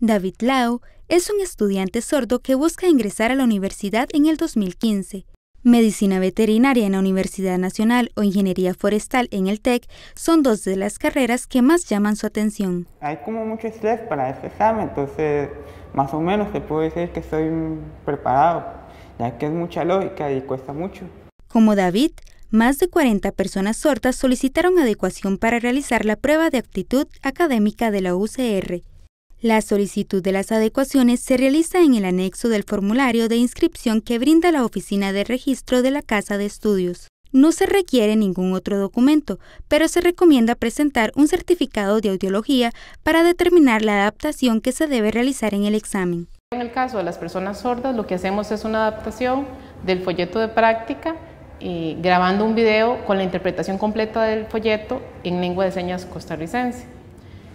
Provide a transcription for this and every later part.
David Lau es un estudiante sordo que busca ingresar a la universidad en el 2015. Medicina veterinaria en la Universidad Nacional o Ingeniería Forestal en el TEC son dos de las carreras que más llaman su atención. Hay como mucho estrés para este examen, entonces más o menos se puede decir que estoy preparado, ya que es mucha lógica y cuesta mucho. Como David, más de 40 personas sordas solicitaron adecuación para realizar la prueba de aptitud académica de la UCR. La solicitud de las adecuaciones se realiza en el anexo del formulario de inscripción que brinda la Oficina de Registro de la Casa de Estudios. No se requiere ningún otro documento, pero se recomienda presentar un certificado de audiología para determinar la adaptación que se debe realizar en el examen. En el caso de las personas sordas, lo que hacemos es una adaptación del folleto de práctica, y eh, grabando un video con la interpretación completa del folleto en lengua de señas costarricense.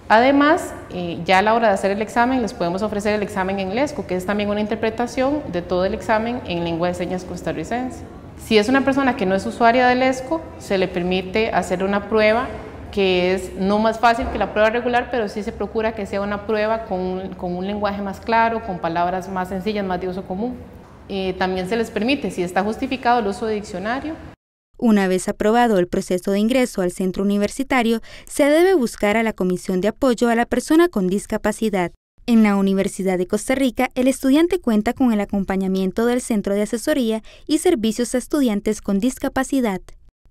Además, eh, ya a la hora de hacer el examen, les podemos ofrecer el examen en LESCO, que es también una interpretación de todo el examen en lengua de señas costarricense. Si es una persona que no es usuaria del ESCO, se le permite hacer una prueba que es no más fácil que la prueba regular, pero sí se procura que sea una prueba con un, lenguaje más claro, con palabras más sencillas, más de uso común. Eh, también se les permite, si está justificado, el uso de diccionario. Una vez aprobado el proceso de ingreso al centro universitario, se debe buscar a la Comisión de Apoyo a la Persona con Discapacidad. En la Universidad de Costa Rica, el estudiante cuenta con el acompañamiento del Centro de Asesoría y Servicios a Estudiantes con Discapacidad.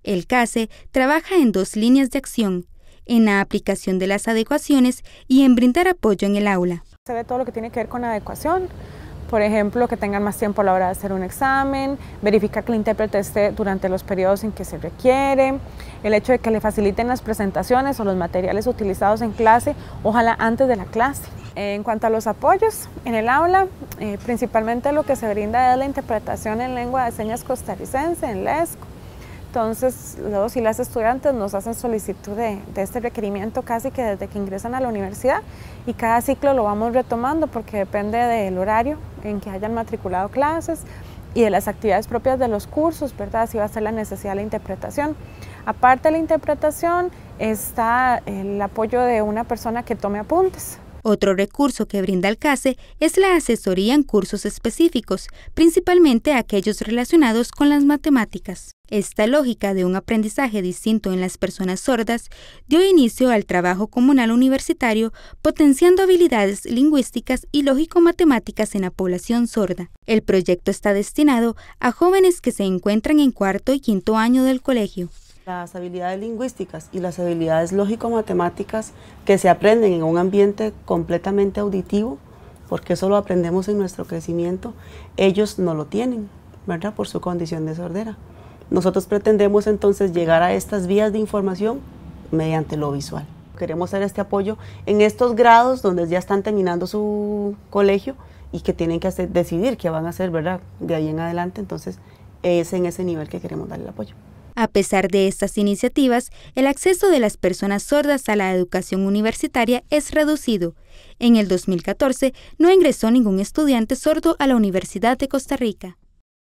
El CASE trabaja en dos líneas de acción, en la aplicación de las adecuaciones y en brindar apoyo en el aula. Se ve todo lo que tiene que ver con la adecuación, por ejemplo, que tengan más tiempo a la hora de hacer un examen, verificar que el intérprete esté durante los periodos en que se requiere, el hecho de que le faciliten las presentaciones o los materiales utilizados en clase, ojalá antes de la clase. En cuanto a los apoyos en el aula, eh, principalmente lo que se brinda es la interpretación en lengua de señas costarricense, en LESCO, entonces, los y las estudiantes nos hacen solicitud de, este requerimiento casi que desde que ingresan a la universidad y cada ciclo lo vamos retomando porque depende del horario en que hayan matriculado clases y de las actividades propias de los cursos, ¿verdad? Así va a ser la necesidad de la interpretación. Aparte de la interpretación está el apoyo de una persona que tome apuntes, otro recurso que brinda el CASE es la asesoría en cursos específicos, principalmente aquellos relacionados con las matemáticas. Esta lógica de un aprendizaje distinto en las personas sordas dio inicio al trabajo comunal universitario potenciando habilidades lingüísticas y lógico-matemáticas en la población sorda. El proyecto está destinado a jóvenes que se encuentran en cuarto y quinto año del colegio las habilidades lingüísticas y las habilidades lógico-matemáticas que se aprenden en un ambiente completamente auditivo, porque eso lo aprendemos en nuestro crecimiento, ellos no lo tienen, ¿verdad? Por su condición de sordera. Nosotros pretendemos entonces llegar a estas vías de información mediante lo visual. Queremos hacer este apoyo en estos grados donde ya están terminando su colegio y que tienen que hacer, decidir qué van a hacer, ¿verdad? De ahí en adelante, entonces es en ese nivel que queremos dar el apoyo. A pesar de estas iniciativas, el acceso de las personas sordas a la educación universitaria es reducido. En el 2014 no ingresó ningún estudiante sordo a la Universidad de Costa Rica.